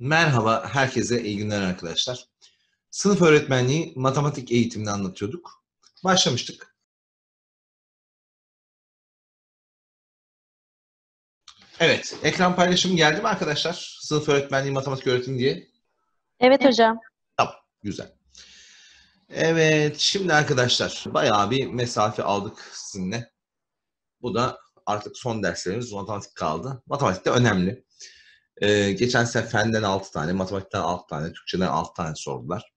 Merhaba herkese iyi günler arkadaşlar. Sınıf öğretmenliği matematik eğitimini anlatıyorduk. Başlamıştık. Evet, ekran paylaşımı geldi mi arkadaşlar? Sınıf öğretmenliği matematik öğretim diye. Evet hocam. Tamam, güzel. Evet, şimdi arkadaşlar bayağı bir mesafe aldık sizinle. Bu da artık son derslerimiz matematik kaldı. Matematik de önemli. E, geçen sefer fenden 6 tane, matematikten 6 tane, Türkçeden 6 tane sordular.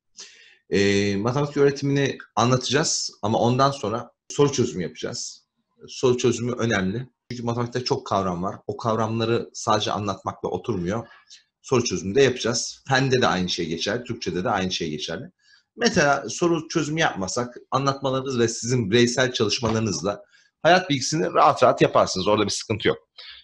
E, matematik öğretimini anlatacağız ama ondan sonra soru çözümü yapacağız. Soru çözümü önemli. Çünkü matematikte çok kavram var. O kavramları sadece anlatmakla oturmuyor. Soru çözümü de yapacağız. Fende de aynı şey geçer, Türkçede de aynı şey geçerli. Mesela soru çözümü yapmasak anlatmalarınız ve sizin bireysel çalışmalarınızla hayat bilgisini rahat rahat yaparsınız. Orada bir sıkıntı yok.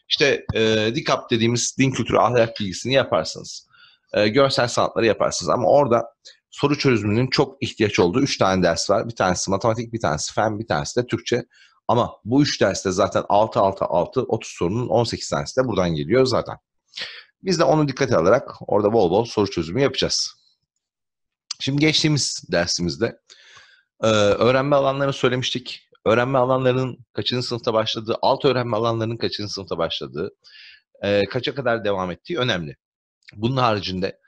İşte e, DICAP dediğimiz din kültürü ahlak bilgisini yaparsınız. E, görsel sanatları yaparsınız. Ama orada soru çözümünün çok ihtiyaç olduğu üç tane ders var. Bir tanesi matematik, bir tanesi fen, bir tanesi de Türkçe. Ama bu üç derste zaten 6 6 6 30 sorunun 18 tanesi de buradan geliyor zaten. Biz de onu dikkate alarak orada bol bol soru çözümü yapacağız. Şimdi geçtiğimiz dersimizde e, öğrenme alanlarını söylemiştik öğrenme alanlarının kaçıncı sınıfta başladığı, alt öğrenme alanlarının kaçıncı sınıfta başladığı, e, kaça kadar devam ettiği önemli. Bunun haricinde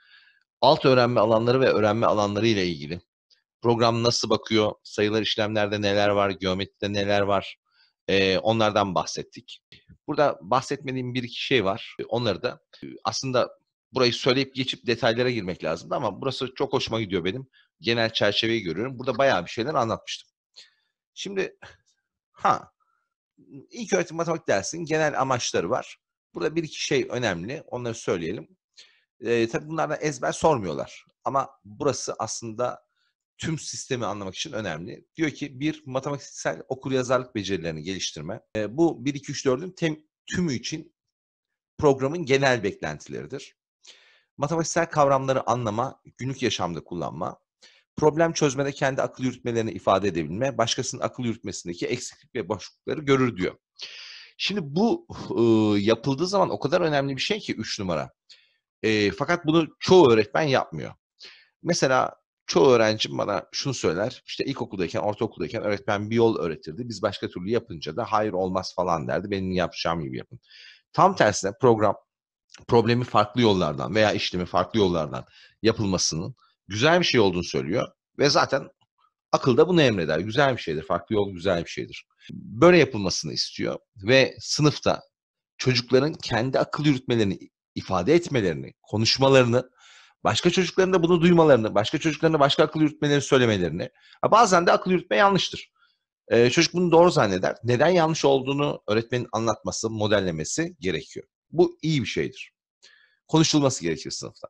alt öğrenme alanları ve öğrenme alanları ile ilgili program nasıl bakıyor, sayılar işlemlerde neler var, geometride neler var, e, onlardan bahsettik. Burada bahsetmediğim bir iki şey var. Onları da aslında burayı söyleyip geçip detaylara girmek lazım ama burası çok hoşuma gidiyor benim. Genel çerçeveyi görüyorum. Burada bayağı bir şeyler anlatmıştım. Şimdi ha ilk öğretim matematik dersinin genel amaçları var. Burada bir iki şey önemli. Onları söyleyelim. E, tabii bunlardan ezber sormuyorlar. Ama burası aslında tüm sistemi anlamak için önemli. Diyor ki bir matematiksel okuryazarlık becerilerini geliştirme. E, bu 1 2 3 4'ün tümü için programın genel beklentileridir. Matematiksel kavramları anlama, günlük yaşamda kullanma, problem çözmede kendi akıl yürütmelerini ifade edebilme, başkasının akıl yürütmesindeki eksiklik ve boşlukları görür diyor. Şimdi bu e, yapıldığı zaman o kadar önemli bir şey ki 3 numara. E, fakat bunu çoğu öğretmen yapmıyor. Mesela çoğu öğrencim bana şunu söyler. İşte ilkokuldayken, ortaokuldayken öğretmen bir yol öğretirdi. Biz başka türlü yapınca da hayır olmaz falan derdi. Benim yapacağım gibi yapın. Tam tersine program problemi farklı yollardan veya işlemi farklı yollardan yapılmasının güzel bir şey olduğunu söylüyor ve zaten akıl da bunu emreder. Güzel bir şeydir, farklı yol güzel bir şeydir. Böyle yapılmasını istiyor ve sınıfta çocukların kendi akıl yürütmelerini ifade etmelerini, konuşmalarını, başka çocukların da bunu duymalarını, başka çocukların da başka akıl yürütmelerini söylemelerini. Bazen de akıl yürütme yanlıştır. Ee, çocuk bunu doğru zanneder. Neden yanlış olduğunu öğretmenin anlatması, modellemesi gerekiyor. Bu iyi bir şeydir. Konuşulması gerekir sınıfta.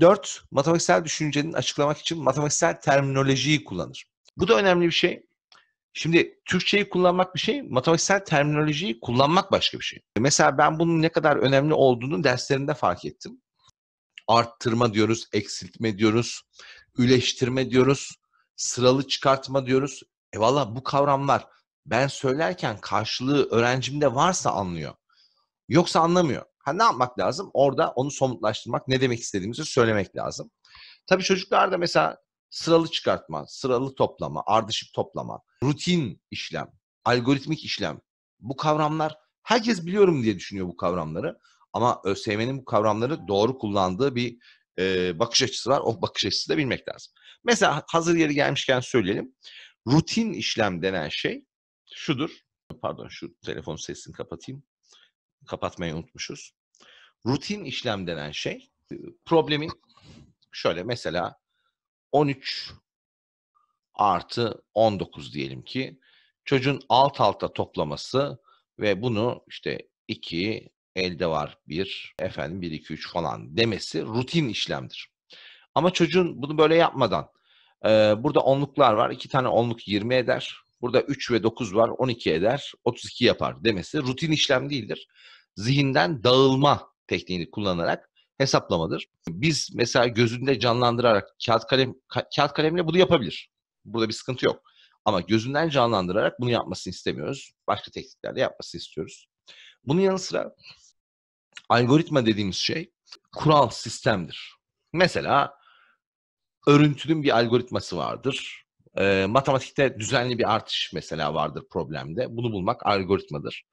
Dört, matematiksel düşüncenin açıklamak için matematiksel terminolojiyi kullanır. Bu da önemli bir şey. Şimdi Türkçeyi kullanmak bir şey, matematiksel terminolojiyi kullanmak başka bir şey. Mesela ben bunun ne kadar önemli olduğunu derslerinde fark ettim. Arttırma diyoruz, eksiltme diyoruz, üleştirme diyoruz, sıralı çıkartma diyoruz. E valla bu kavramlar ben söylerken karşılığı öğrencimde varsa anlıyor. Yoksa anlamıyor. Ha, ne yapmak lazım? Orada onu somutlaştırmak, ne demek istediğimizi söylemek lazım. Tabii çocuklarda mesela sıralı çıkartma, sıralı toplama, ardışık toplama, rutin işlem, algoritmik işlem. Bu kavramlar herkes biliyorum diye düşünüyor bu kavramları. Ama ÖSYM'nin bu kavramları doğru kullandığı bir e, bakış açısı var. O bakış açısı da bilmek lazım. Mesela hazır yeri gelmişken söyleyelim. Rutin işlem denen şey şudur. Pardon şu telefon sesini kapatayım kapatmayı unutmuşuz. Rutin işlem denen şey e, problemin şöyle mesela 13 artı 19 diyelim ki çocuğun alt alta toplaması ve bunu işte 2 elde var 1 efendim 1 2 3 falan demesi rutin işlemdir. Ama çocuğun bunu böyle yapmadan e, burada onluklar var. 2 tane onluk 20 eder. Burada 3 ve 9 var 12 eder 32 yapar demesi rutin işlem değildir. Zihinden dağılma tekniğini kullanarak hesaplamadır. Biz mesela gözünde canlandırarak kağıt kalem ka- kağıt kalemle bunu yapabilir. Burada bir sıkıntı yok. Ama gözünden canlandırarak bunu yapmasını istemiyoruz. Başka tekniklerle yapmasını istiyoruz. Bunun yanı sıra algoritma dediğimiz şey kural sistemdir. Mesela örüntünün bir algoritması vardır. E, matematikte düzenli bir artış mesela vardır problemde. Bunu bulmak algoritmadır.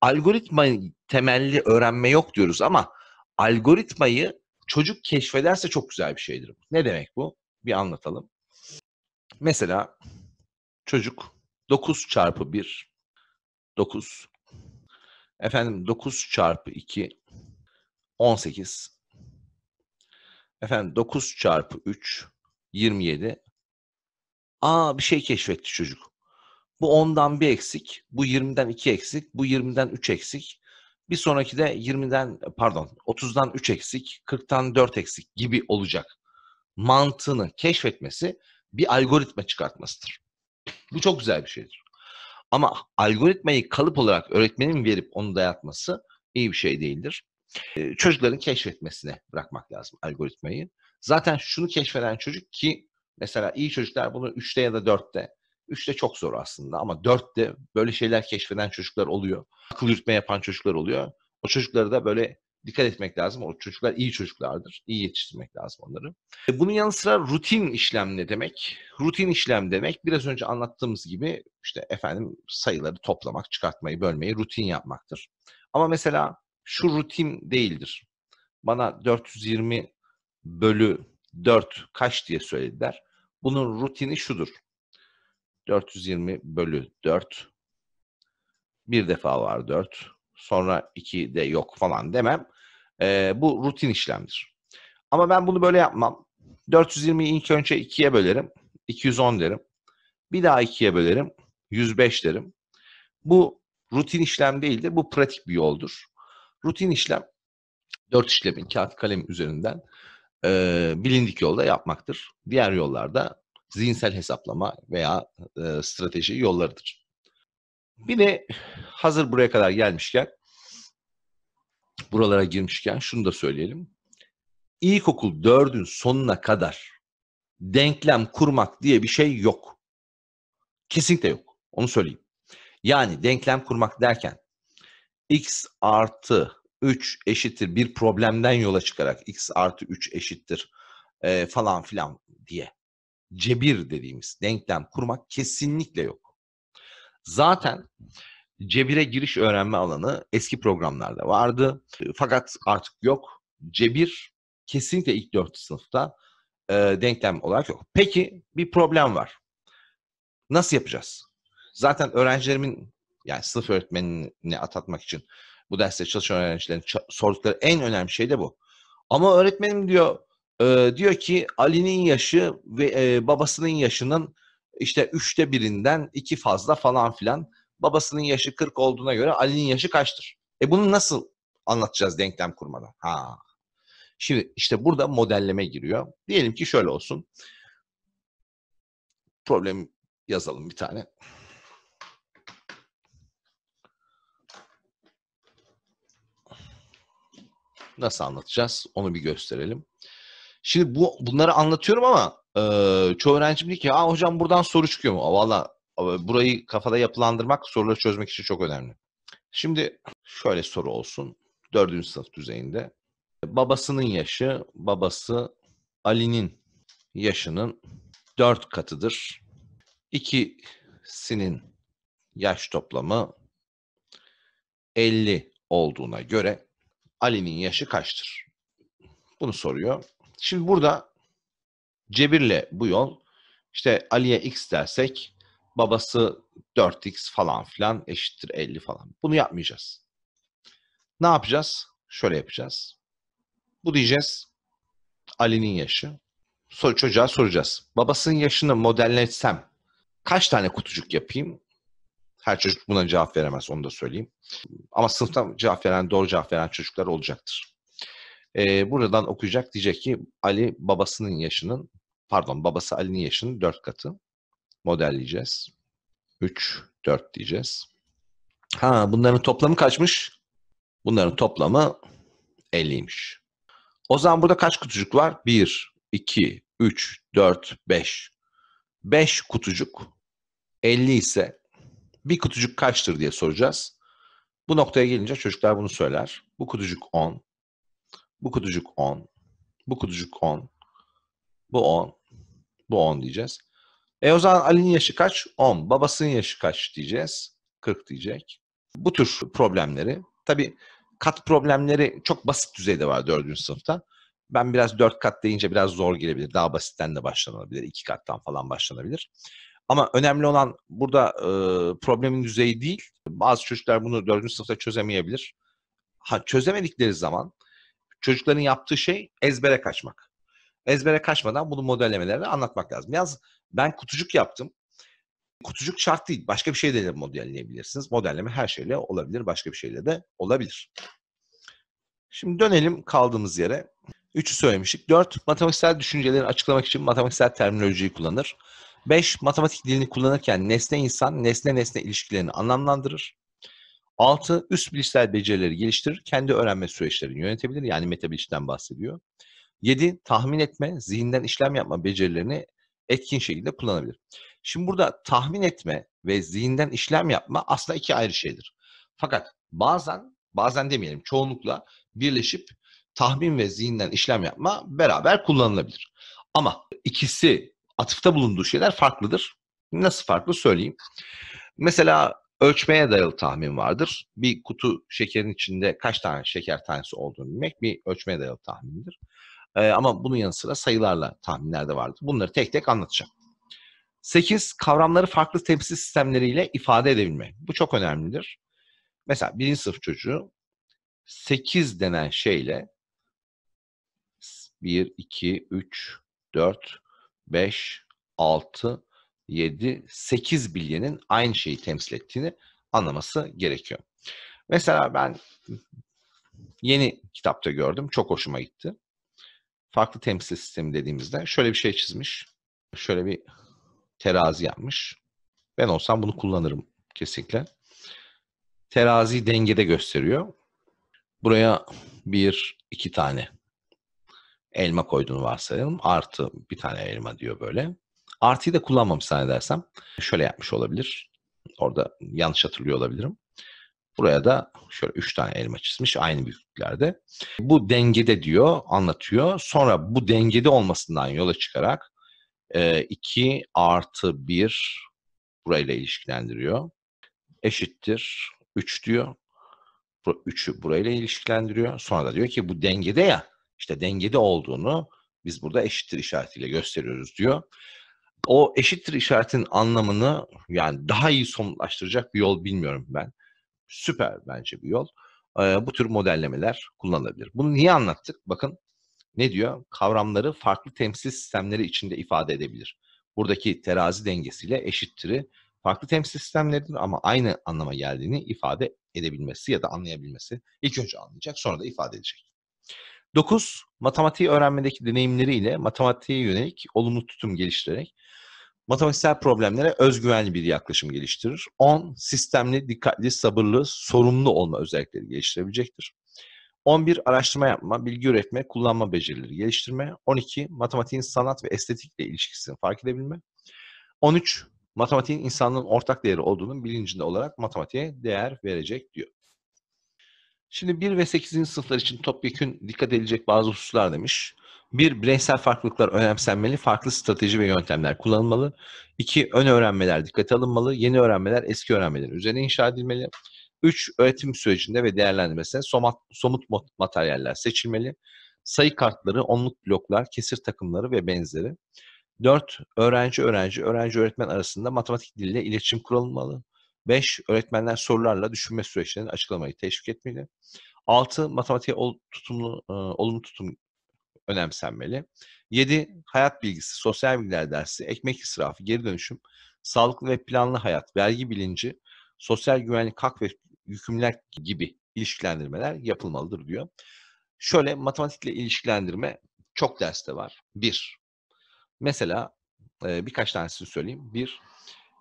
Algoritma temelli öğrenme yok diyoruz ama algoritmayı çocuk keşfederse çok güzel bir şeydir. Ne demek bu? Bir anlatalım. Mesela çocuk 9 çarpı 1 9 efendim 9 çarpı 2 18 efendim 9 çarpı 3 27 Aa bir şey keşfetti çocuk. Bu 10'dan bir eksik, bu 20'den 2 eksik, bu 20'den 3 eksik. Bir sonraki de 20'den pardon 30'dan 3 eksik, 40'tan 4 eksik gibi olacak. Mantığını keşfetmesi bir algoritma çıkartmasıdır. Bu çok güzel bir şeydir. Ama algoritmayı kalıp olarak öğretmenin verip onu dayatması iyi bir şey değildir. Ee, çocukların keşfetmesine bırakmak lazım algoritmayı. Zaten şunu keşfeden çocuk ki Mesela iyi çocuklar bunu 3'te ya da 4'te. 3'te çok zor aslında ama 4'te böyle şeyler keşfeden çocuklar oluyor. Akıl yürütme yapan çocuklar oluyor. O çocuklara da böyle dikkat etmek lazım. O çocuklar iyi çocuklardır. İyi yetiştirmek lazım onları. E, bunun yanı sıra rutin işlem ne demek? Rutin işlem demek biraz önce anlattığımız gibi işte efendim sayıları toplamak, çıkartmayı, bölmeyi rutin yapmaktır. Ama mesela şu rutin değildir. Bana 420 bölü 4 kaç diye söylediler. Bunun rutini şudur. 420 bölü 4. Bir defa var 4. Sonra 2 de yok falan demem. E, bu rutin işlemdir. Ama ben bunu böyle yapmam. 420'yi ilk önce 2'ye bölerim. 210 derim. Bir daha 2'ye bölerim. 105 derim. Bu rutin işlem değildir. Bu pratik bir yoldur. Rutin işlem 4 işlemin kağıt kalem üzerinden e, bilindik yolda yapmaktır. Diğer yollarda zihinsel hesaplama veya e, strateji yollarıdır. Bir de hazır buraya kadar gelmişken, buralara girmişken şunu da söyleyelim. İlkokul 4'ün sonuna kadar denklem kurmak diye bir şey yok. Kesinlikle yok. Onu söyleyeyim. Yani denklem kurmak derken x artı 3 eşittir bir problemden yola çıkarak x artı 3 eşittir e, falan filan diye cebir dediğimiz denklem kurmak kesinlikle yok. Zaten cebire giriş öğrenme alanı eski programlarda vardı fakat artık yok. Cebir kesinlikle ilk 4. sınıfta e, denklem olarak yok. Peki bir problem var. Nasıl yapacağız? Zaten öğrencilerimin yani sınıf öğretmenini atatmak için bu derste çalışan öğrencilerin sordukları en önemli şey de bu. Ama öğretmenim diyor e, diyor ki Ali'nin yaşı ve e, babasının yaşının işte üçte birinden iki fazla falan filan. Babasının yaşı 40 olduğuna göre Ali'nin yaşı kaçtır? E bunu nasıl anlatacağız denklem kurmadan? Ha. Şimdi işte burada modelleme giriyor. Diyelim ki şöyle olsun. Problem yazalım bir tane. Nasıl anlatacağız? Onu bir gösterelim. Şimdi bu bunları anlatıyorum ama e, çoğu öğrencim diyor ki Aa, hocam buradan soru çıkıyor mu? Valla burayı kafada yapılandırmak soruları çözmek için çok önemli. Şimdi şöyle soru olsun. Dördüncü sınıf düzeyinde. Babasının yaşı, babası Ali'nin yaşının dört katıdır. İkisinin yaş toplamı 50 olduğuna göre Ali'nin yaşı kaçtır? Bunu soruyor. Şimdi burada cebirle bu yol işte Ali'ye x dersek babası 4x falan filan eşittir 50 falan. Bunu yapmayacağız. Ne yapacağız? Şöyle yapacağız. Bu diyeceğiz Ali'nin yaşı. Sor, çocuğa soracağız. Babasının yaşını modelletsem kaç tane kutucuk yapayım? Her çocuk buna cevap veremez onu da söyleyeyim. Ama sınıfta cevap veren, doğru cevap veren çocuklar olacaktır. Ee, buradan okuyacak diyecek ki Ali babasının yaşının, pardon babası Ali'nin yaşının 4 katı. Modelleyeceğiz. 3, 4 diyeceğiz. Ha bunların toplamı kaçmış? Bunların toplamı 50'ymiş. O zaman burada kaç kutucuk var? 1, 2, 3, 4, 5. 5 kutucuk. 50 ise bir kutucuk kaçtır diye soracağız. Bu noktaya gelince çocuklar bunu söyler. Bu kutucuk 10. Bu kutucuk 10. Bu kutucuk 10. Bu 10. Bu 10 diyeceğiz. E o zaman Ali'nin yaşı kaç? 10. Babasının yaşı kaç diyeceğiz? 40 diyecek. Bu tür problemleri. Tabii kat problemleri çok basit düzeyde var 4. sınıfta. Ben biraz 4 kat deyince biraz zor gelebilir. Daha basitten de başlanabilir. 2 kattan falan başlanabilir. Ama önemli olan burada e, problemin düzeyi değil. Bazı çocuklar bunu 4. sınıfta çözemeyebilir. Ha, çözemedikleri zaman çocukların yaptığı şey ezbere kaçmak. Ezbere kaçmadan bunu modellemelerle anlatmak lazım. Yalnız ben kutucuk yaptım. Kutucuk şart değil. Başka bir şey de modelleyebilirsiniz. Modelleme her şeyle olabilir. Başka bir şeyle de olabilir. Şimdi dönelim kaldığımız yere. Üçü söylemiştik. Dört, matematiksel düşünceleri açıklamak için matematiksel terminolojiyi kullanır. 5. Matematik dilini kullanırken nesne insan, nesne nesne ilişkilerini anlamlandırır. 6. Üst bilişsel becerileri geliştirir. Kendi öğrenme süreçlerini yönetebilir. Yani meta metabilişten bahsediyor. 7. Tahmin etme, zihinden işlem yapma becerilerini etkin şekilde kullanabilir. Şimdi burada tahmin etme ve zihinden işlem yapma aslında iki ayrı şeydir. Fakat bazen, bazen demeyelim çoğunlukla birleşip tahmin ve zihinden işlem yapma beraber kullanılabilir. Ama ikisi atıfta bulunduğu şeyler farklıdır. Nasıl farklı söyleyeyim. Mesela ölçmeye dayalı tahmin vardır. Bir kutu şekerin içinde kaç tane şeker tanesi olduğunu bilmek bir ölçmeye dayalı tahmindir. Ee, ama bunun yanı sıra sayılarla tahminler de vardır. Bunları tek tek anlatacağım. 8. Kavramları farklı temsil sistemleriyle ifade edebilme. Bu çok önemlidir. Mesela birinci sınıf çocuğu 8 denen şeyle 1, 2, 3, 4, 5, 6, 7, 8 bilyenin aynı şeyi temsil ettiğini anlaması gerekiyor. Mesela ben yeni kitapta gördüm. Çok hoşuma gitti. Farklı temsil sistemi dediğimizde şöyle bir şey çizmiş. Şöyle bir terazi yapmış. Ben olsam bunu kullanırım kesinlikle. Terazi dengede gösteriyor. Buraya bir, iki tane elma koyduğunu varsayalım. Artı bir tane elma diyor böyle. Artıyı da kullanmamış zannedersem şöyle yapmış olabilir. Orada yanlış hatırlıyor olabilirim. Buraya da şöyle 3 tane elma çizmiş aynı büyüklüklerde. Bu dengede diyor, anlatıyor. Sonra bu dengede olmasından yola çıkarak 2 e, artı 1 burayla ilişkilendiriyor. Eşittir 3 diyor. 3'ü burayla ilişkilendiriyor. Sonra da diyor ki bu dengede ya işte dengede olduğunu biz burada eşittir işaretiyle gösteriyoruz diyor. O eşittir işaretin anlamını yani daha iyi somutlaştıracak bir yol bilmiyorum ben. Süper bence bir yol. Ee, bu tür modellemeler kullanılabilir. Bunu niye anlattık? Bakın ne diyor? Kavramları farklı temsil sistemleri içinde ifade edebilir. Buradaki terazi dengesiyle eşittiri farklı temsil sistemlerinin ama aynı anlama geldiğini ifade edebilmesi ya da anlayabilmesi. ilk önce anlayacak sonra da ifade edecek. 9. Matematiği öğrenmedeki deneyimleriyle matematiğe yönelik olumlu tutum geliştirerek matematiksel problemlere özgüvenli bir yaklaşım geliştirir. 10. Sistemli, dikkatli, sabırlı, sorumlu olma özellikleri geliştirebilecektir. 11. Araştırma yapma, bilgi üretme, kullanma becerileri geliştirme. 12. Matematiğin sanat ve estetikle ilişkisini fark edebilme. 13. Matematiğin insanlığın ortak değeri olduğunun bilincinde olarak matematiğe değer verecek diyor. Şimdi 1 ve 8. sınıflar için topyekün dikkat edilecek bazı hususlar demiş. 1. Bireysel farklılıklar önemsenmeli, farklı strateji ve yöntemler kullanılmalı. 2. Ön öğrenmeler dikkate alınmalı, yeni öğrenmeler eski öğrenmeler üzerine inşa edilmeli. 3. Öğretim sürecinde ve değerlendirmesine somat, somut materyaller seçilmeli. Sayı kartları, onluk bloklar, kesir takımları ve benzeri. 4. Öğrenci öğrenci, öğrenci öğretmen arasında matematik diliyle iletişim kurulmalı. 5. Öğretmenler sorularla düşünme süreçlerini açıklamayı teşvik etmeli. 6. Matematiğe ol, tutumlu, e, olumlu tutum önemsenmeli. 7. Hayat bilgisi, sosyal bilgiler dersi, ekmek israfı, geri dönüşüm, sağlıklı ve planlı hayat, vergi bilinci, sosyal güvenlik, hak ve yükümler gibi ilişkilendirmeler yapılmalıdır diyor. Şöyle matematikle ilişkilendirme çok derste var. 1 mesela e, birkaç tanesini söyleyeyim. 1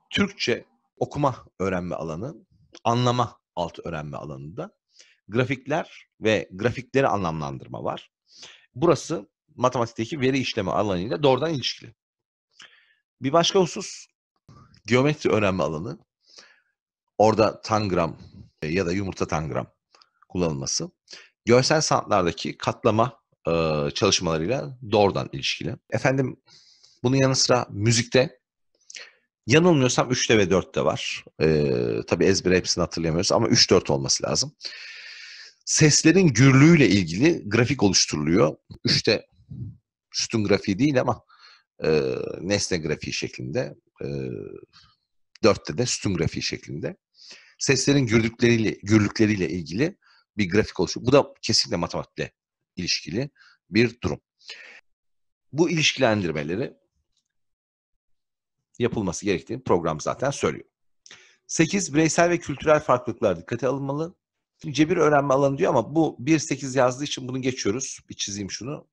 Türkçe okuma öğrenme alanı, anlama alt öğrenme alanında grafikler ve grafikleri anlamlandırma var. Burası matematikteki veri işleme alanıyla doğrudan ilişkili. Bir başka husus geometri öğrenme alanı. Orada tangram e, ya da yumurta tangram kullanılması. Görsel sanatlardaki katlama e, çalışmalarıyla doğrudan ilişkili. Efendim bunun yanı sıra müzikte Yanılmıyorsam 3'te ve 4'te var. Ee, tabii ezbere hepsini hatırlayamıyoruz ama 3-4 olması lazım. Seslerin gürlüğüyle ilgili grafik oluşturuluyor. 3'te sütun grafiği değil ama e, nesne grafiği şeklinde. E, 4'te de sütun grafiği şeklinde. Seslerin gürdükleriyle, gürlükleriyle ilgili bir grafik oluşuyor. Bu da kesinlikle matematikle ilişkili bir durum. Bu ilişkilendirmeleri yapılması gerektiğini program zaten söylüyor. 8. Bireysel ve kültürel farklılıklar dikkate alınmalı. Şimdi cebir öğrenme alanı diyor ama bu 1.8 yazdığı için bunu geçiyoruz. Bir çizeyim şunu.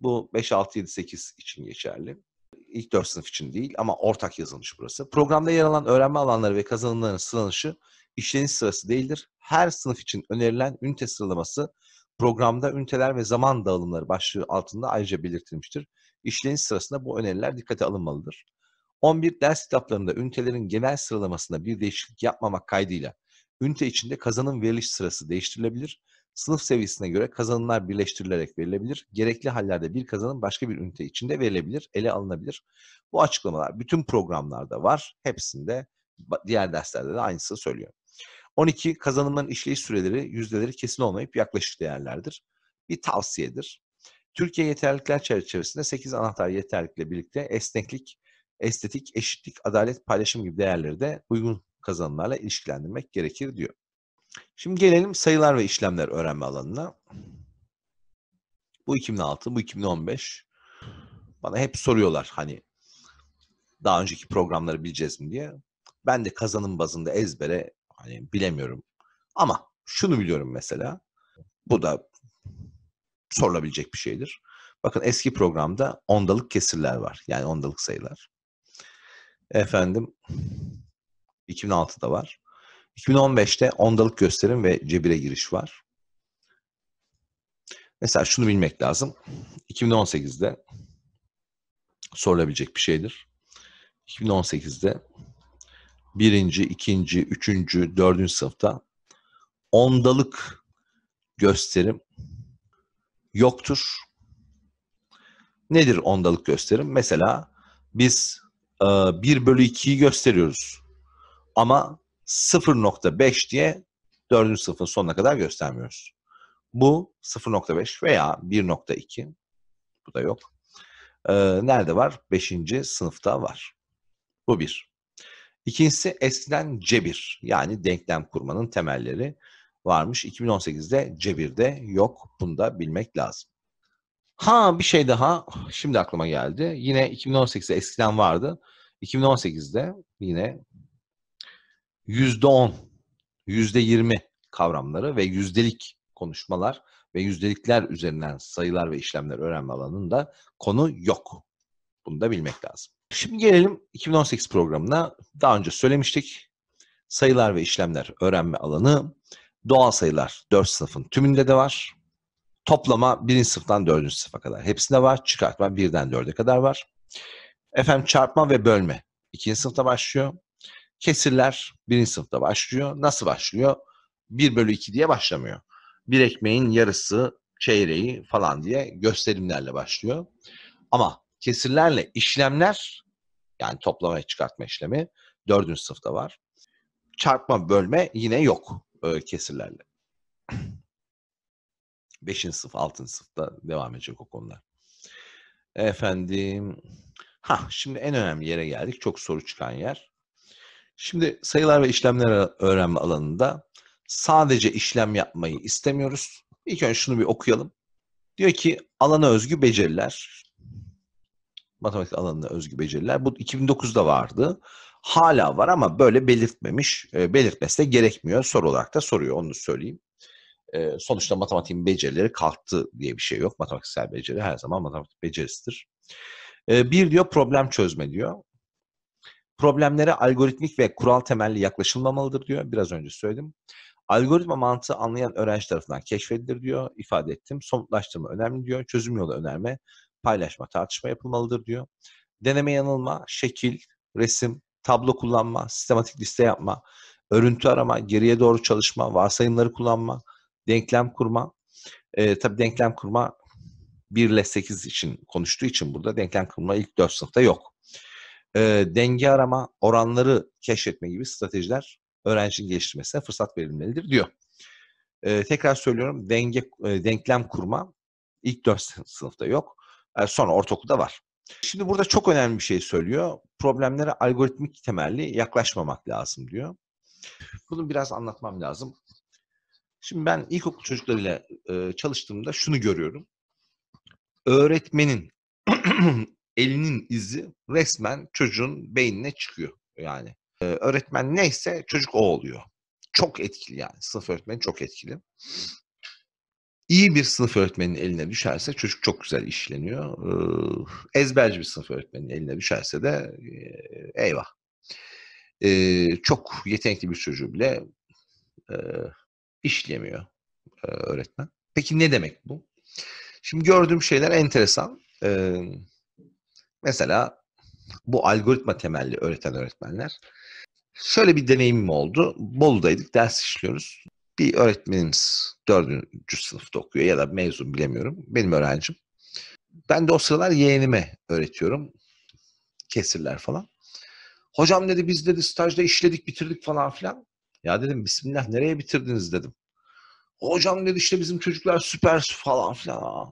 Bu 5, 6, 7, 8 için geçerli. İlk 4 sınıf için değil ama ortak yazılmış burası. Programda yer alan öğrenme alanları ve kazanımların sıralanışı işleniş sırası değildir. Her sınıf için önerilen ünite sıralaması programda üniteler ve zaman dağılımları başlığı altında ayrıca belirtilmiştir. İşleniş sırasında bu öneriler dikkate alınmalıdır. 11 ders kitaplarında ünitelerin genel sıralamasında bir değişiklik yapmamak kaydıyla ünite içinde kazanım veriliş sırası değiştirilebilir. Sınıf seviyesine göre kazanımlar birleştirilerek verilebilir. Gerekli hallerde bir kazanım başka bir ünite içinde verilebilir, ele alınabilir. Bu açıklamalar bütün programlarda var. Hepsinde diğer derslerde de aynısı söylüyor. 12. Kazanımların işleyiş süreleri, yüzdeleri kesin olmayıp yaklaşık değerlerdir. Bir tavsiyedir. Türkiye yeterlikler çerçevesinde 8 anahtar yeterlikle birlikte esneklik, estetik, eşitlik, adalet, paylaşım gibi değerleri de uygun kazanımlarla ilişkilendirmek gerekir diyor. Şimdi gelelim sayılar ve işlemler öğrenme alanına. Bu 2006, bu 2015. Bana hep soruyorlar hani daha önceki programları bileceğiz mi diye. Ben de kazanım bazında ezbere hani bilemiyorum. Ama şunu biliyorum mesela. Bu da sorulabilecek bir şeydir. Bakın eski programda ondalık kesirler var. Yani ondalık sayılar. Efendim 2006'da var. 2015'te ondalık gösterim ve cebire giriş var. Mesela şunu bilmek lazım. 2018'de sorulabilecek bir şeydir. 2018'de birinci, ikinci, üçüncü, dördüncü sınıfta ondalık gösterim yoktur. Nedir ondalık gösterim? Mesela biz 1 e, bölü 2'yi gösteriyoruz. Ama 0.5 diye 4. sınıfın sonuna kadar göstermiyoruz. Bu 0.5 veya 1.2. Bu da yok. Ee, nerede var? 5. sınıfta var. Bu bir. İkincisi eskiden cebir. Yani denklem kurmanın temelleri varmış. 2018'de cebirde yok. Bunu da bilmek lazım. Ha bir şey daha şimdi aklıma geldi. Yine 2018'de eskiden vardı. 2018'de yine %10, %20 kavramları ve yüzdelik konuşmalar ve yüzdelikler üzerinden sayılar ve işlemler öğrenme alanında konu yok. Bunu da bilmek lazım. Şimdi gelelim 2018 programına. Daha önce söylemiştik. Sayılar ve işlemler öğrenme alanı doğal sayılar 4 sınıfın tümünde de var. Toplama birinci sınıftan dördüncü sınıfa kadar. Hepsinde var. Çıkartma birden dörde kadar var. Efendim çarpma ve bölme ikinci sınıfta başlıyor. Kesirler birinci sınıfta başlıyor. Nasıl başlıyor? 1 bölü 2 diye başlamıyor. Bir ekmeğin yarısı, çeyreği falan diye gösterimlerle başlıyor. Ama kesirlerle işlemler yani toplama ve çıkartma işlemi dördüncü sınıfta var. Çarpma, bölme yine yok e, kesirlerle. 5. sınıf, 6. sınıfta devam edecek o konular. Efendim, ha şimdi en önemli yere geldik. Çok soru çıkan yer. Şimdi sayılar ve işlemler öğrenme alanında sadece işlem yapmayı istemiyoruz. İlk önce şunu bir okuyalım. Diyor ki alana özgü beceriler. Matematik alanına özgü beceriler. Bu 2009'da vardı. Hala var ama böyle belirtmemiş. E, belirtmesi de gerekmiyor. Soru olarak da soruyor onu söyleyeyim. E, sonuçta matematiğin becerileri kalktı diye bir şey yok. Matematiksel beceri her zaman matematik becerisidir. E, bir diyor problem çözme diyor. Problemlere algoritmik ve kural temelli yaklaşılmamalıdır diyor. Biraz önce söyledim. Algoritma mantığı anlayan öğrenci tarafından keşfedilir diyor. İfade ettim. Somutlaştırma önemli diyor. Çözüm yolu önerme, paylaşma, tartışma yapılmalıdır diyor. Deneme yanılma, şekil, resim, tablo kullanma, sistematik liste yapma, örüntü arama, geriye doğru çalışma, varsayımları kullanma, denklem kurma. E, tabii denklem kurma 1 ile 8 için konuştuğu için burada denklem kurma ilk 4 sınıfta yok. E, denge arama, oranları keşfetme gibi stratejiler öğrencinin geliştirmesine fırsat verilmelidir diyor. E, tekrar söylüyorum denge e, denklem kurma ilk 4 sınıfta yok. E, sonra ortaokulda var. Şimdi burada çok önemli bir şey söylüyor. Problemlere algoritmik temelli yaklaşmamak lazım diyor. Bunu biraz anlatmam lazım. Şimdi ben ilkokul çocuklarıyla e, çalıştığımda şunu görüyorum. Öğretmenin elinin izi resmen çocuğun beynine çıkıyor yani. Ee, öğretmen neyse çocuk o oluyor. Çok etkili yani. Sınıf öğretmeni çok etkili. İyi bir sınıf öğretmenin eline düşerse çocuk çok güzel işleniyor. Ee, ezberci bir sınıf öğretmenin eline düşerse de e, eyvah. Ee, çok yetenekli bir çocuğu bile e, işleyemiyor e, öğretmen. Peki ne demek bu? Şimdi gördüğüm şeyler enteresan. E, mesela bu algoritma temelli öğreten öğretmenler. Şöyle bir deneyimim oldu. Bolu'daydık, ders işliyoruz. Bir öğretmenimiz dördüncü sınıfta okuyor ya da mezun bilemiyorum. Benim öğrencim. Ben de o sıralar yeğenime öğretiyorum. Kesirler falan. Hocam dedi biz dedi stajda işledik bitirdik falan filan. Ya dedim Bismillah nereye bitirdiniz dedim. Hocam dedi işte bizim çocuklar süper falan filan.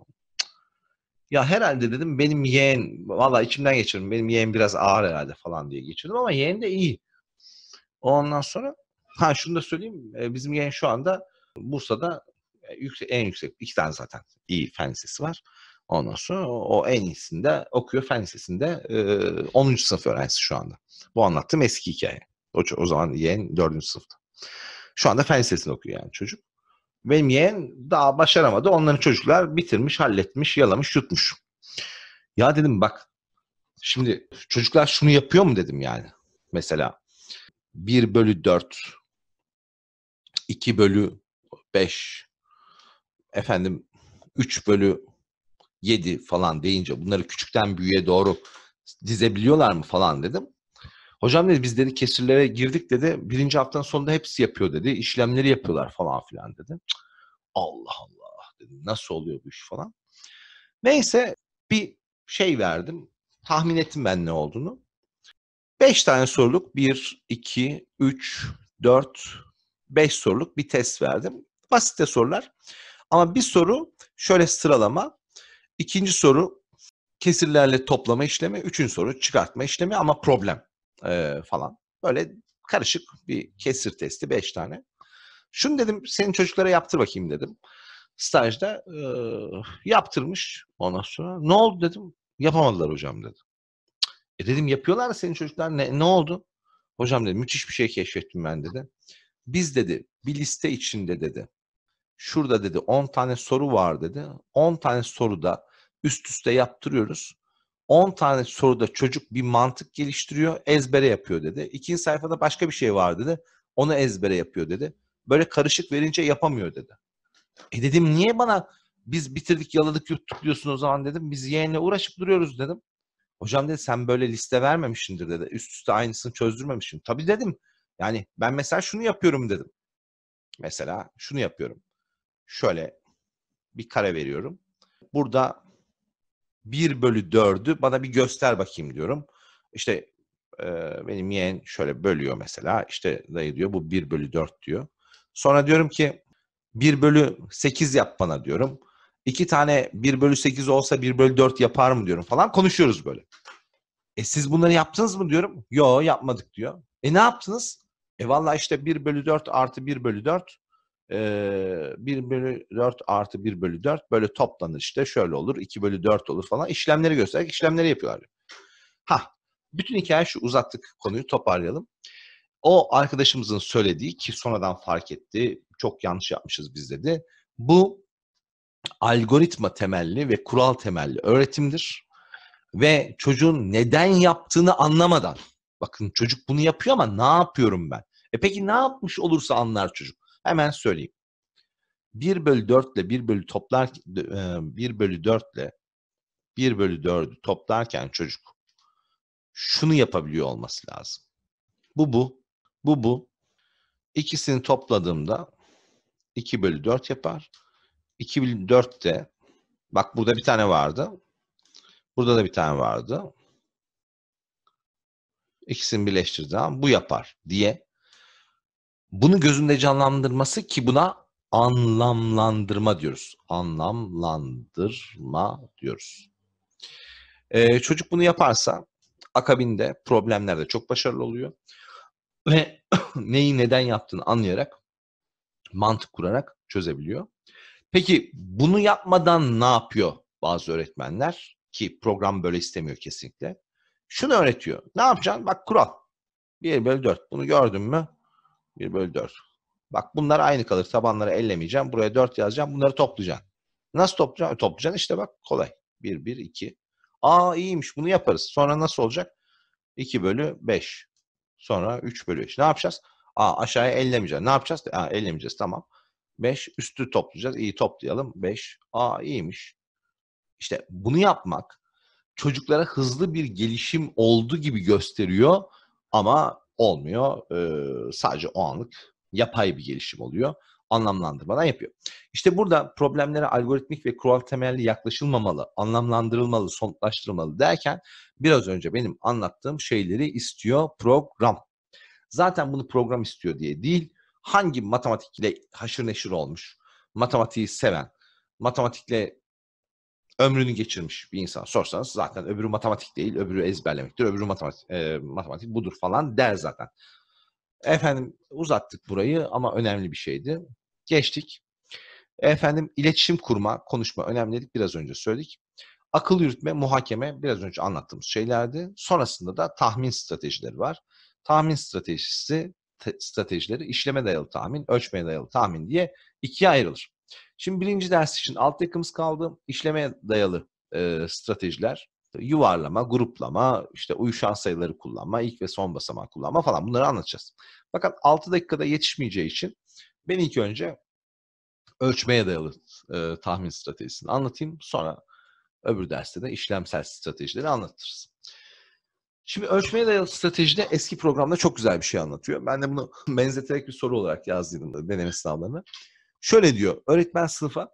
Ya herhalde dedim benim yeğen, valla içimden geçirdim. Benim yeğen biraz ağır herhalde falan diye geçirdim ama yeğen de iyi. Ondan sonra, ha şunu da söyleyeyim. E, bizim yeğen şu anda Bursa'da e, en yüksek, iki tane zaten iyi fen lisesi var. Ondan sonra o, en iyisinde okuyor fen lisesinde. 10. E, sınıf öğrencisi şu anda. Bu anlattığım eski hikaye. O, o zaman yeğen dördüncü sınıfta. Şu anda fen lisesini okuyor yani çocuk. Benim yeğen daha başaramadı. Onların çocuklar bitirmiş, halletmiş, yalamış, yutmuş. Ya dedim bak şimdi çocuklar şunu yapıyor mu dedim yani. Mesela 1 bölü 4, 2 bölü 5, efendim 3 bölü 7 falan deyince bunları küçükten büyüğe doğru dizebiliyorlar mı falan dedim. Hocam dedi biz dedi kesirlere girdik dedi. Birinci haftanın sonunda hepsi yapıyor dedi. İşlemleri yapıyorlar falan filan dedi. Allah Allah dedim nasıl oluyor bu iş falan. Neyse bir şey verdim. Tahmin ettim ben ne olduğunu. Beş tane soruluk. Bir, iki, üç, dört, beş soruluk bir test verdim. Basit sorular. Ama bir soru şöyle sıralama. İkinci soru kesirlerle toplama işlemi. Üçüncü soru çıkartma işlemi ama problem e, falan. Böyle karışık bir kesir testi 5 tane. Şunu dedim senin çocuklara yaptır bakayım dedim. Stajda e, yaptırmış ondan sonra. Ne oldu dedim. Yapamadılar hocam dedi. E dedim yapıyorlar senin çocuklar ne, ne oldu? Hocam dedi müthiş bir şey keşfettim ben dedi. Biz dedi bir liste içinde dedi. Şurada dedi 10 tane soru var dedi. 10 tane soruda üst üste yaptırıyoruz. 10 tane soruda çocuk bir mantık geliştiriyor, ezbere yapıyor dedi. İkinci sayfada başka bir şey var dedi. Onu ezbere yapıyor dedi. Böyle karışık verince yapamıyor dedi. E dedim niye bana biz bitirdik yaladık yuttuk diyorsun o zaman dedim. Biz yeğenle uğraşıp duruyoruz dedim. Hocam dedi sen böyle liste vermemişsindir dedi. Üst üste aynısını çözdürmemişsin. Tabi dedim. Yani ben mesela şunu yapıyorum dedim. Mesela şunu yapıyorum. Şöyle bir kare veriyorum. Burada 1 bölü 4'ü bana bir göster bakayım diyorum. İşte e, benim yeğen şöyle bölüyor mesela. İşte dayı diyor bu 1 bölü 4 diyor. Sonra diyorum ki 1 bölü 8 yap bana diyorum. İki tane 1 bölü 8 olsa 1 bölü 4 yapar mı diyorum falan konuşuyoruz böyle. E siz bunları yaptınız mı diyorum. Yo yapmadık diyor. E ne yaptınız? E valla işte 1 bölü 4 artı 1 bölü 4 e, 1 bölü 4 artı 1 bölü 4 böyle toplanır işte şöyle olur 2 bölü 4 olur falan işlemleri göstererek işlemleri yapıyorlar. Ha bütün hikaye şu uzattık konuyu toparlayalım. O arkadaşımızın söylediği ki sonradan fark etti çok yanlış yapmışız biz dedi. Bu algoritma temelli ve kural temelli öğretimdir. Ve çocuğun neden yaptığını anlamadan bakın çocuk bunu yapıyor ama ne yapıyorum ben? E peki ne yapmış olursa anlar çocuk. Hemen söyleyeyim. 1 bölü 4 ile 1 bölü toplar 1 e, bölü 4 ile 1 bölü 4'ü toplarken çocuk şunu yapabiliyor olması lazım. Bu bu, bu bu. İkisini topladığımda 2 bölü 4 yapar. 2 bölü 4 de bak burada bir tane vardı. Burada da bir tane vardı. İkisini birleştirdiğim Bu yapar diye bunu gözünde canlandırması ki buna anlamlandırma diyoruz. Anlamlandırma diyoruz. Ee, çocuk bunu yaparsa akabinde problemlerde çok başarılı oluyor. Ve neyi neden yaptığını anlayarak, mantık kurarak çözebiliyor. Peki bunu yapmadan ne yapıyor bazı öğretmenler? Ki program böyle istemiyor kesinlikle. Şunu öğretiyor. Ne yapacaksın? Bak kural. 1 bölü 4. Bunu gördün mü? 1 bölü 4. Bak bunlar aynı kalır. Tabanları ellemeyeceğim. Buraya 4 yazacağım. Bunları toplayacaksın. Nasıl toplayacaksın? E, toplayacaksın işte bak kolay. 1, 1, 2. Aa iyiymiş bunu yaparız. Sonra nasıl olacak? 2 bölü 5. Sonra 3 bölü 5. Ne yapacağız? Aa aşağıya ellemeyeceğiz. Ne yapacağız? Aa ellemeyeceğiz tamam. 5 üstü toplayacağız. İyi toplayalım. 5. Aa iyiymiş. İşte bunu yapmak çocuklara hızlı bir gelişim oldu gibi gösteriyor ama olmuyor. E, sadece o anlık yapay bir gelişim oluyor. Anlamlandırmadan yapıyor. İşte burada problemlere algoritmik ve kural temelli yaklaşılmamalı, anlamlandırılmalı, somutlaştırılmalı derken biraz önce benim anlattığım şeyleri istiyor program. Zaten bunu program istiyor diye değil, hangi matematikle haşır neşir olmuş, matematiği seven, matematikle ömrünü geçirmiş bir insan sorsanız zaten öbürü matematik değil, öbürü ezberlemektir, öbürü matematik, e, matematik budur falan der zaten. Efendim uzattık burayı ama önemli bir şeydi. Geçtik. Efendim iletişim kurma, konuşma önemli dedik biraz önce söyledik. Akıl yürütme, muhakeme biraz önce anlattığımız şeylerdi. Sonrasında da tahmin stratejileri var. Tahmin stratejisi stratejileri işleme dayalı tahmin, ölçmeye dayalı tahmin diye ikiye ayrılır. Şimdi birinci ders için alt yakımız kaldı. İşlemeye dayalı e, stratejiler. Yuvarlama, gruplama, işte uyuşan sayıları kullanma, ilk ve son basamağı kullanma falan bunları anlatacağız. Fakat 6 dakikada yetişmeyeceği için ben ilk önce ölçmeye dayalı e, tahmin stratejisini anlatayım. Sonra öbür derste de işlemsel stratejileri anlatırız. Şimdi ölçmeye dayalı stratejide eski programda çok güzel bir şey anlatıyor. Ben de bunu benzeterek bir soru olarak yazdım deneme sınavlarına. Şöyle diyor, öğretmen sınıfa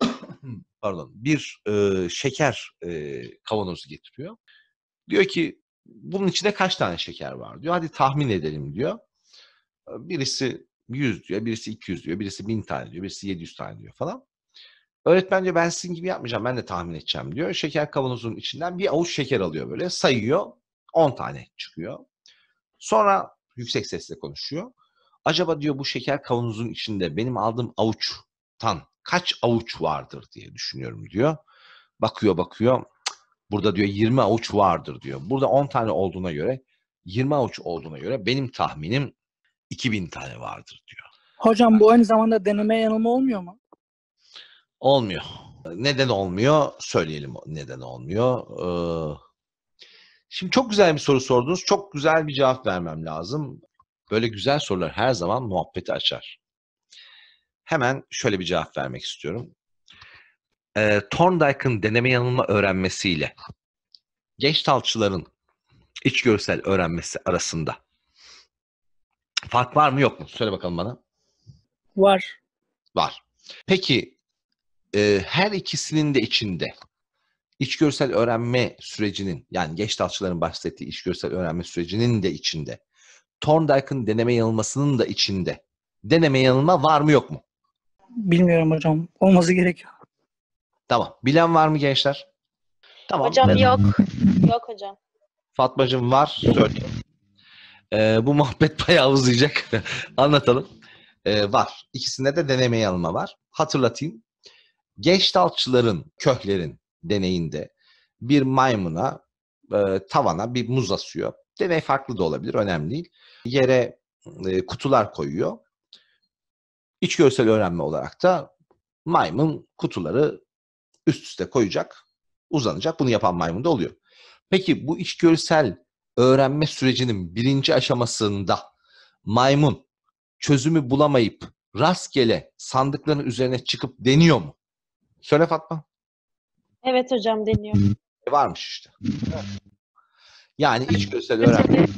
pardon bir e, şeker e, kavanozu getiriyor. Diyor ki bunun içinde kaç tane şeker var diyor. Hadi tahmin edelim diyor. E, birisi 100 diyor, birisi 200 diyor, birisi 1000 tane diyor, birisi 700 tane diyor falan. Öğretmen diyor ben sizin gibi yapmayacağım, ben de tahmin edeceğim diyor. Şeker kavanozunun içinden bir avuç şeker alıyor böyle, sayıyor. 10 tane çıkıyor. Sonra yüksek sesle konuşuyor. Acaba diyor bu şeker kavanozun içinde benim aldığım avuçtan kaç avuç vardır diye düşünüyorum diyor. Bakıyor bakıyor. Burada diyor 20 avuç vardır diyor. Burada 10 tane olduğuna göre 20 avuç olduğuna göre benim tahminim 2000 tane vardır diyor. Hocam bu aynı zamanda deneme yanılma olmuyor mu? Olmuyor. Neden olmuyor? Söyleyelim neden olmuyor. Ee, şimdi çok güzel bir soru sordunuz. Çok güzel bir cevap vermem lazım. Böyle güzel sorular her zaman muhabbeti açar. Hemen şöyle bir cevap vermek istiyorum. E, Thorndike'ın deneme yanılma öğrenmesiyle Geçtalçıların içgörüsel öğrenmesi arasında fark var mı yok mu? Söyle bakalım bana. Var. Var. Peki e, her ikisinin de içinde içgörüsel öğrenme sürecinin yani genç Geçtalçıların bahsettiği içgörüsel öğrenme sürecinin de içinde Thorndike'ın deneme yanılmasının da içinde. Deneme yanılma var mı yok mu? Bilmiyorum hocam. Olması gerekiyor. Tamam. Bilen var mı gençler? Tamam. Hocam ben... yok. yok hocam. Fatmacığım var. Söyle. Ee, bu muhabbet bayağı uzayacak. Anlatalım. Ee, var. İkisinde de deneme yanılma var. Hatırlatayım. Geçtalçıların, köhlerin deneyinde bir maymuna e, tavana bir muz asıyor. Deney farklı da olabilir, önemli değil. Yere e, kutular koyuyor. İç görsel öğrenme olarak da maymun kutuları üst üste koyacak, uzanacak. Bunu yapan maymun da oluyor. Peki bu içgörüsel öğrenme sürecinin birinci aşamasında maymun çözümü bulamayıp rastgele sandıkların üzerine çıkıp deniyor mu? Söyle Fatma. Evet hocam deniyor. Varmış işte. Evet. Yani iç görsel öğrenmenin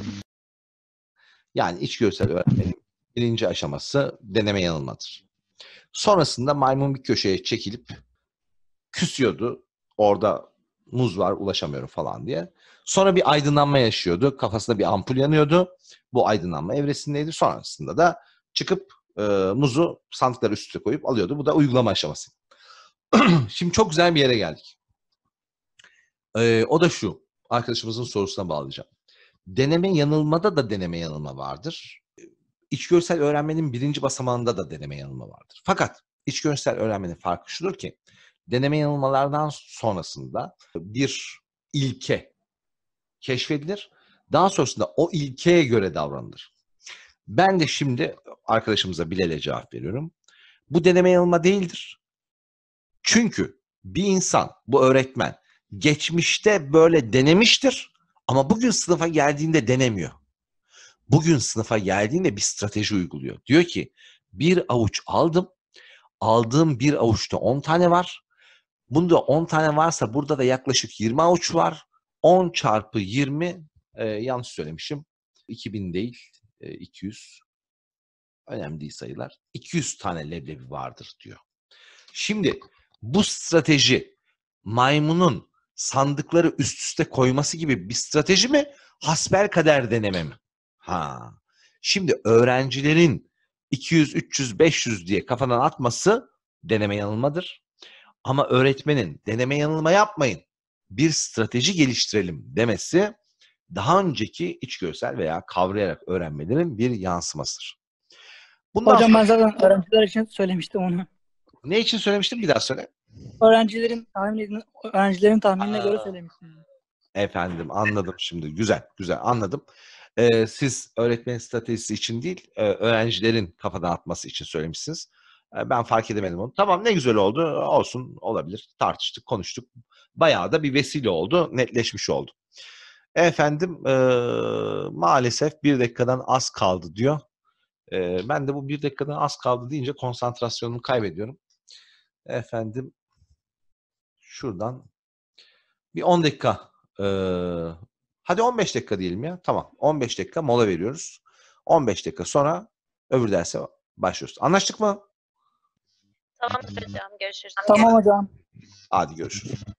yani iç görsel öğrenmenin birinci aşaması deneme yanılmadır. Sonrasında maymun bir köşeye çekilip küsüyordu. Orada muz var ulaşamıyorum falan diye. Sonra bir aydınlanma yaşıyordu. Kafasında bir ampul yanıyordu. Bu aydınlanma evresindeydi. Sonrasında da çıkıp e, muzu sandıkları üstüne koyup alıyordu. Bu da uygulama aşaması. Şimdi çok güzel bir yere geldik. E, o da şu arkadaşımızın sorusuna bağlayacağım. Deneme yanılmada da deneme yanılma vardır. Ee, içgörüsel öğrenmenin birinci basamağında da deneme yanılma vardır. Fakat içgörüsel öğrenmenin farkı şudur ki deneme yanılmalardan sonrasında bir ilke keşfedilir. Daha sonrasında o ilkeye göre davranılır. Ben de şimdi arkadaşımıza bilele cevap veriyorum. Bu deneme yanılma değildir. Çünkü bir insan, bu öğretmen geçmişte böyle denemiştir ama bugün sınıfa geldiğinde denemiyor. Bugün sınıfa geldiğinde bir strateji uyguluyor. Diyor ki bir avuç aldım. Aldığım bir avuçta 10 tane var. Bunda 10 tane varsa burada da yaklaşık 20 avuç var. 10 çarpı 20 e, yanlış söylemişim. 2000 değil e, 200 önemli değil sayılar. 200 tane leblebi vardır diyor. Şimdi bu strateji maymunun sandıkları üst üste koyması gibi bir strateji mi? Hasbel kader deneme mi? Ha. Şimdi öğrencilerin 200, 300, 500 diye kafadan atması deneme yanılmadır. Ama öğretmenin deneme yanılma yapmayın. Bir strateji geliştirelim demesi daha önceki içgörüsel veya kavrayarak öğrenmelerin bir yansımasıdır. Bundan Hocam sonra... ben zaten öğrenciler için söylemiştim onu. Ne için söylemiştim bir daha söyle. Öğrencilerin tahmin öğrencilerin tahminine Aa. göre söylemiştim. Efendim anladım şimdi. Güzel, güzel anladım. Ee, siz öğretmenin stratejisi için değil, e, öğrencilerin kafadan atması için söylemişsiniz. E, ben fark edemedim onu. Tamam ne güzel oldu. Olsun olabilir. Tartıştık, konuştuk. Bayağı da bir vesile oldu. Netleşmiş oldu. Efendim e, maalesef bir dakikadan az kaldı diyor. E, ben de bu bir dakikadan az kaldı deyince konsantrasyonumu kaybediyorum. Efendim şuradan bir 10 dakika e, hadi 15 dakika diyelim ya. Tamam. 15 dakika mola veriyoruz. 15 dakika sonra öbür derse başlıyoruz. Anlaştık mı? Tamam hocam. Görüşürüz. Tamam hocam. Hadi görüşürüz.